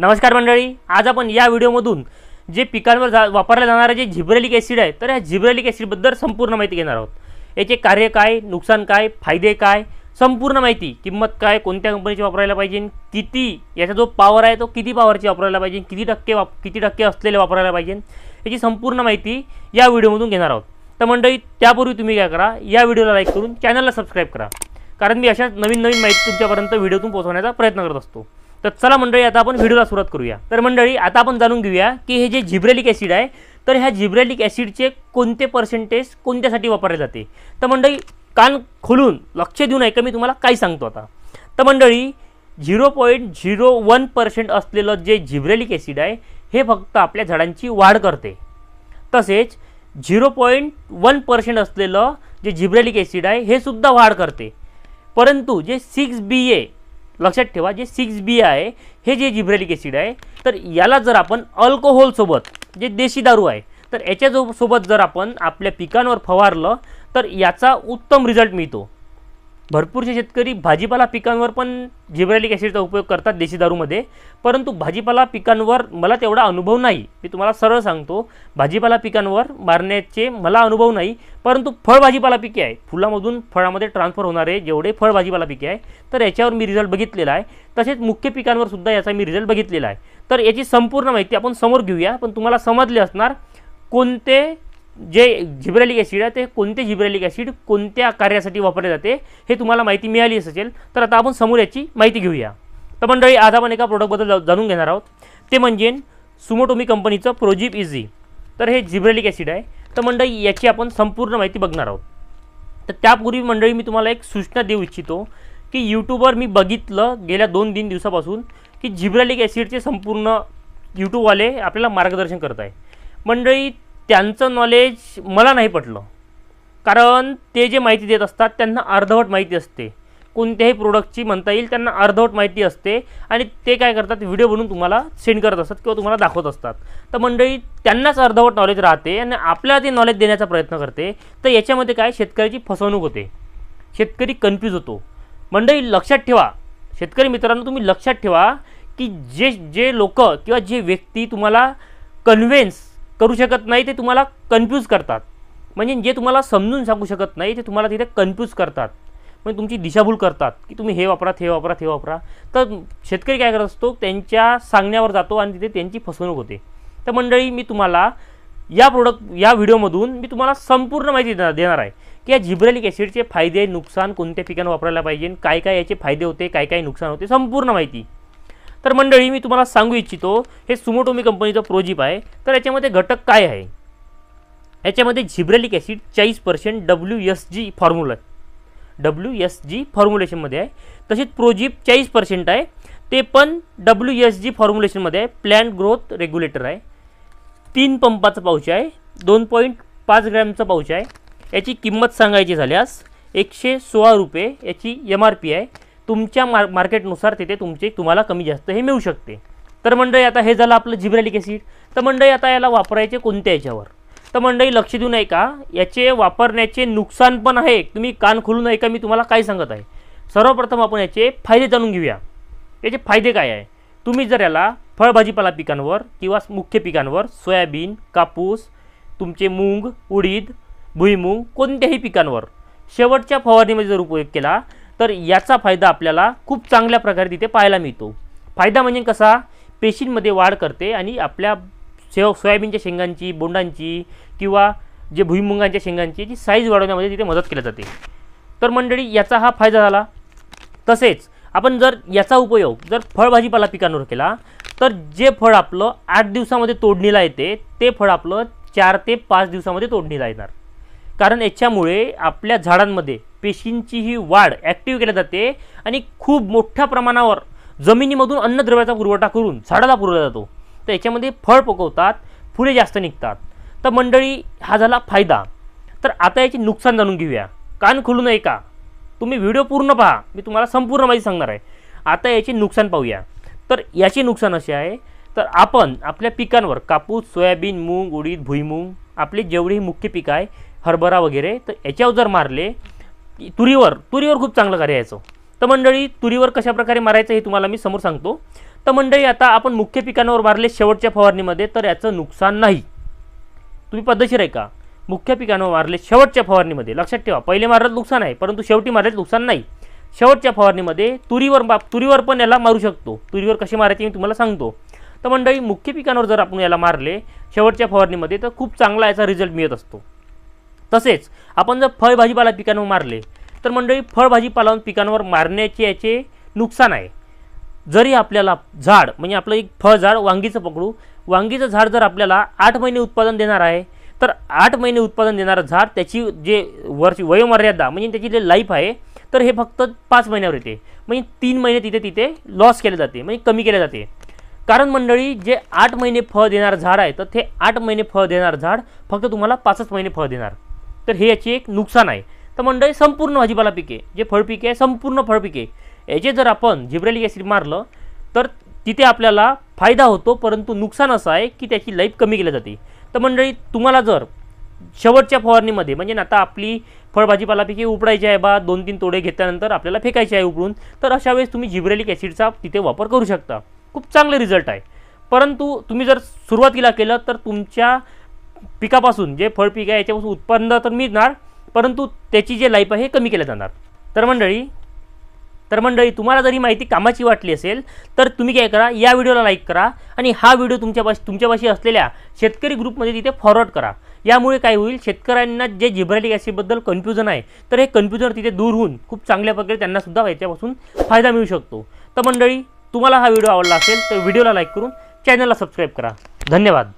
नमस्कार मंडळी आज आपण या व्हिडिओमधून जे पिकांवर जा वापरल्या जाणारे जे झिब्रेलिक ॲसिड आहे तर या झिब्रेलिक ॲसिडबद्दल संपूर्ण माहिती घेणार आहोत याचे कार्य काय नुकसान काय फायदे काय संपूर्ण माहिती किंमत काय कोणत्या कंपनीची वापरायला पाहिजे किती याचा जो पॉवर आहे तो किती पॉवरची वापरायला पाहिजे किती टक्के वाप किती टक्के असलेले वापरायला पाहिजे याची संपूर्ण माहिती या व्हिडिओमधून घेणार आहोत तर मंडळी त्यापूर्वी तुम्ही काय करा या व्हिडिओला लाईक करून चॅनलला सबस्क्राईब करा कारण मी अशा नवीन नवीन माहिती तुमच्यापर्यंत व्हिडिओतून पोहोचवण्याचा प्रयत्न करत असतो तर चला मंडळी आता आपण व्हिडिओला सुरुवात करूया तर मंडळी आता आपण जाणून घेऊया की हे जे झिब्रेलिक ॲसिड आहे तर ह्या झिब्रेलिक ॲसिडचे कोणते पर्सेंटेज कोणत्यासाठी वापरले जाते तर मंडळी कान खोलून लक्ष देऊन ऐका मी तुम्हाला काय सांगतो आता तर मंडळी zero point zero one percent असलेलं जे झिब्रेलिक ॲसिड आहे हे फक्त आपल्या झाडांची वाढ करते तसेच झिरो पॉईंट वन पर्सेंट असलेलं जे झिब्रेलिक ॲसिड आहे हे सुद्धा वाढ करते परंतु जे सिक्स बी ए लक्षात ठेवा जे सिक्स बी आहे हे जे जिब्रेलिक ॲसिड आहे तर याला जर आपण अल्कोहोलसोबत जे देशी दारू आहे तर याच्या जो सोबत जर आपण आपल्या पिकांवर फवारलं तर याचा उत्तम रिझल्ट मिळतो भरपूरसे शेतकरी भाजीपाला पिकांवर पण जिब्रॅलिक ॲसिडचा उपयोग करतात देशी दारूमध्ये परंतु भाजीपाला पिकांवर मला तेवढा अनुभव नाही मी तुम्हाला सरळ सांगतो भाजीपाला पिकांवर मारण्याचे मला अनुभव नाही परंतु फळभाजीपाला पिके आहे फुलामधून फळामध्ये ट्रान्सफर होणारे जेवढे फळभाजीपाला पिके आहे तर याच्यावर मी रिझल्ट बघितलेला आहे तसेच मुख्य पिकांवर सुद्धा याचा मी रिझल्ट बघितलेला आहे तर याची संपूर्ण माहिती आपण समोर घेऊया पण तुम्हाला समजले असणार कोणते जे झिब्रॅलिक ॲसिड आहे ते कोणते झिब्रॅलिक ॲसिड कोणत्या कार्यासाठी वापरले जाते हे तुम्हाला माहिती मिळाली असेल तर आता आपण समोर याची माहिती घेऊया तर मंडळी आज आपण एका प्रोडक्टबद्दल जाणून घेणार आहोत ते म्हणजे सुमोटोमी कंपनीचं प्रोजीप इझी तर हे झिब्रॅलिक ॲसिड आहे तर मंडळी याची आपण संपूर्ण माहिती बघणार आहोत तर त्यापूर्वी मंडळी मी तुम्हाला एक सूचना देऊ इच्छितो की यूट्यूबवर मी बघितलं गेल्या दोन तीन दिवसापासून की झिब्रॅलिक ॲसिडचे संपूर्ण यूट्यूबवाले आपल्याला मार्गदर्शन करत आहे मंडळी त्यांचं नॉलेज मला नाही पटलं कारण ते जे माहिती देत असतात त्यांना अर्धवट माहिती असते कोणत्याही प्रोडक्टची म्हणता येईल त्यांना अर्धवट माहिती असते आणि ते काय करतात व्हिडिओ बनवून तुम्हाला सेंड करत असतात किंवा तुम्हाला दाखवत असतात तर मंडळी त्यांनाच अर्धवट नॉलेज राहते आणि आपल्याला ते नॉलेज देण्याचा प्रयत्न करते तर याच्यामध्ये काय शेतकऱ्याची फसवणूक होते शेतकरी कन्फ्यूज होतो मंडळी लक्षात ठेवा शेतकरी मित्रांनो तुम्ही लक्षात ठेवा की जे जे लोक किंवा जे व्यक्ती तुम्हाला कन्व्हेन्स करू शकत नाही ते तुम्हाला कन्फ्यूज करतात म्हणजे जे तुम्हाला समजून सांगू शकत नाही ते तुम्हाला तिथे कन्फ्यूज करतात म्हणजे तुमची दिशाभूल करतात की तुम्ही हे वापरा हे वापरा हे वापरा तर शेतकरी काय करत असतो त्यांच्या सांगण्यावर जातो आणि तिथे त्यांची फसवणूक होते तर मंडळी मी तुम्हाला या प्रोडक्ट या व्हिडिओमधून मी तुम्हाला संपूर्ण माहिती देणार आहे की या झिब्रेलिक ॲसिडचे फायदे नुकसान कोणत्या पिकांना वापरायला पाहिजे काय काय याचे फायदे होते काय काय नुकसान होते संपूर्ण माहिती तर मंडळी मी तुम्हाला सांगू इच्छितो हे सुमोटोमी कंपनीचं प्रोजिप आहे तर याच्यामध्ये घटक काय आहे याच्यामध्ये झिब्रेलिक ॲसिड चाळीस percent W S G formula W S G फॉर्म्युलेशनमध्ये आहे तसेच प्रोजिप चाळीस पर्सेंट आहे ते पण डब्ल्यू एस जी फॉर्म्युलेशनमध्ये आहे प्लॅन ग्रोथ रेग्युलेटर आहे तीन पंपाचं पाऊच आहे दोन पॉईंट पाच ग्रॅमचं पाऊच आहे याची किंमत सांगायची झाल्यास एकशे सोळा रुपये याची एम आर पी आहे तुमच्या मार मार्केटनुसार तिथे तुमचे तुम्हाला कमी जास्त हे मिळू शकते तर मंडळी आता हे झालं आपलं जिब्रॅलिक ॲसिड तर मंडळी आता याला वापरायचे कोणत्या याच्यावर तर मंडळी लक्ष देऊ ऐका का याचे वापरण्याचे नुकसान पण आहे तुम्ही कान खोलून ऐका का मी तुम्हाला काय सांगत आहे सर्वप्रथम आपण याचे फायदे जाणून घेऊया याचे फायदे काय आहे तुम्ही जर याला फळभाजीपाला पिकांवर किंवा मुख्य पिकांवर सोयाबीन कापूस तुमचे मूग उडीद भुईमूग कोणत्याही पिकांवर शेवटच्या फवारणीमध्ये जर उपयोग केला तर याचा फायदा आपल्याला खूप चांगल्या प्रकारे तिथे पाहायला मिळतो फायदा म्हणजे कसा पेशींमध्ये वाढ करते आणि आपल्या सेव सोयाबीनच्या शेंगांची बोंडांची किंवा जे भुईमुंगांच्या शेंगांची जी साईज वाढवण्यामध्ये तिथे मदत केली जाते तर मंडळी याचा हा फायदा झाला तसेच आपण जर याचा उपयोग जर फळभाजीपाला पिकांवर केला तर जे फळ आपलं आठ दिवसामध्ये तोडणीला येते ते फळ आपलं चार ते पाच दिवसामध्ये तोडणीला येणार कारण याच्यामुळे आपल्या झाडांमध्ये पेशींचीही ही वाढ ॲक्टिव्ह केली जाते आणि खूप मोठ्या प्रमाणावर जमिनीमधून अन्नद्रव्याचा पुरवठा करून झाडाला पुरवला जातो तर याच्यामध्ये फळ पकवतात फुले जास्त निघतात तर मंडळी हा झाला फायदा तर आता याचे नुकसान जाणून घेऊया कान नये का तुम्ही व्हिडिओ पूर्ण पहा मी तुम्हाला संपूर्ण माहिती सांगणार आहे आता याचे नुकसान पाहूया तर याचे नुकसान असे आहे तर आपण आपल्या पिकांवर कापूस सोयाबीन मूग उडीद भुईमूग आपले जेवढेही मुख्य पिकं आहे हरभरा वगैरे तर याच्यावर जर मारले तुरीवर तुरीवर खूप चांगलं कार्य यायचं तर मंडळी तुरीवर कशाप्रकारे मारायचं हे तुम्हाला मी समोर सांगतो तर मंडळी आता आपण मुख्य पिकांवर मारले शेवटच्या फवारणीमध्ये तर याचं नुकसान नाही तुम्ही पद्धतशीर आहे का मुख्य पिकांवर मारले शेवटच्या फवारणीमध्ये लक्षात ठेवा पहिले मारलं नुकसान आहे परंतु शेवटी मारल्याचं नुकसान नाही शेवटच्या फवारणीमध्ये तुरीवर तुरीवर पण याला मारू शकतो तुरीवर कसे मारायचे मी तुम्हाला सांगतो तर मंडळी मुख्य पिकांवर जर आपण याला मारले शेवटच्या फवारणीमध्ये तर खूप चांगला याचा रिझल्ट मिळत असतो तसेच आपण जर फळ भाजीपाला पिकांवर मारले तर मंडळी फळ भाजीपाला पिकांवर मारण्याचे याचे नुकसान आहे जरी आपल्याला झाड म्हणजे आपलं एक फळ झाड वांगीचं पकडू वांगीचं झाड जर आपल्याला आठ महिने उत्पादन देणार आहे तर आठ महिने उत्पादन देणारं झाड त्याची जे वर्ष वयोमर्यादा म्हणजे त्याची जे लाईफ आहे तर हे फक्त पाच महिन्यावर येते म्हणजे तीन महिने तिथे तिथे लॉस केले जाते म्हणजे कमी केले जाते कारण मंडळी जे आठ महिने फळ देणारं झाड आहे तर ते आठ महिने फळ देणारं झाड फक्त तुम्हाला पाचच महिने फळ देणार तर हे याची एक नुकसान आहे तर मंडळी संपूर्ण भाजीपाला पिके जे फळपिके आहे संपूर्ण फळपिके याचे जर आपण झिब्रेलिक ॲसिड मारलं तर तिथे आपल्याला फायदा होतो परंतु नुकसान असं आहे की त्याची लाईफ कमी केली जाते तर मंडळी तुम्हाला जर शेवटच्या फवारणीमध्ये म्हणजे आता आपली फळभाजीपालापैकी उपडायची आहे बा दोन तीन तोडे घेतल्यानंतर आपल्याला फेकायचे आहे उपडून तर अशा वेळेस तुम्ही जिब्रेलिक ॲसिडचा तिथे वापर करू शकता खूप चांगले रिझल्ट आहे परंतु तुम्ही जर सुरुवातीला केलं तर तुमच्या पिकापासून जे पिक आहे याच्यापासून उत्पन्न तर मिळणार परंतु त्याची जे लाईफ आहे कमी केलं जाणार तर मंडळी तर मंडळी तुम्हाला जरी माहिती कामाची वाटली असेल तर तुम्ही काय करा या व्हिडिओला लाईक करा आणि हा व्हिडिओ तुमच्यापाशी तुमच्यापाशी असलेल्या शेतकरी ग्रुपमध्ये तिथे फॉरवर्ड करा यामुळे काय होईल शेतकऱ्यांना जे जिब्रालिक ॲसिडबद्दल कन्फ्युजन आहे तर हे कन्फ्युजन तिथे दूर होऊन खूप चांगल्या प्रकारे त्यांनासुद्धा याच्यापासून फायदा मिळू शकतो तर मंडळी तुम्हाला हा व्हिडिओ आवडला असेल तर व्हिडिओला लाईक करून चॅनलला सबस्क्राईब करा धन्यवाद